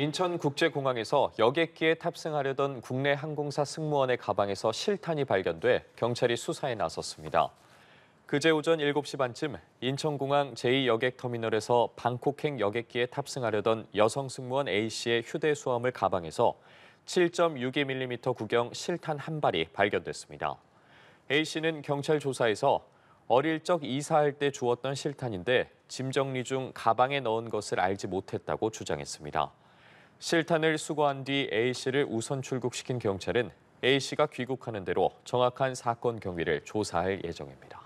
인천국제공항에서 여객기에 탑승하려던 국내 항공사 승무원의 가방에서 실탄이 발견돼 경찰이 수사에 나섰습니다. 그제 오전 7시 반쯤 인천공항 제2여객터미널에서 방콕행 여객기에 탑승하려던 여성 승무원 A씨의 휴대수화물 가방에서 7.62mm 구경 실탄 한 발이 발견됐습니다. A씨는 경찰 조사에서 어릴 적 이사할 때 주었던 실탄인데 짐 정리 중 가방에 넣은 것을 알지 못했다고 주장했습니다. 실탄을 수거한 뒤 A씨를 우선 출국시킨 경찰은 A씨가 귀국하는 대로 정확한 사건 경위를 조사할 예정입니다.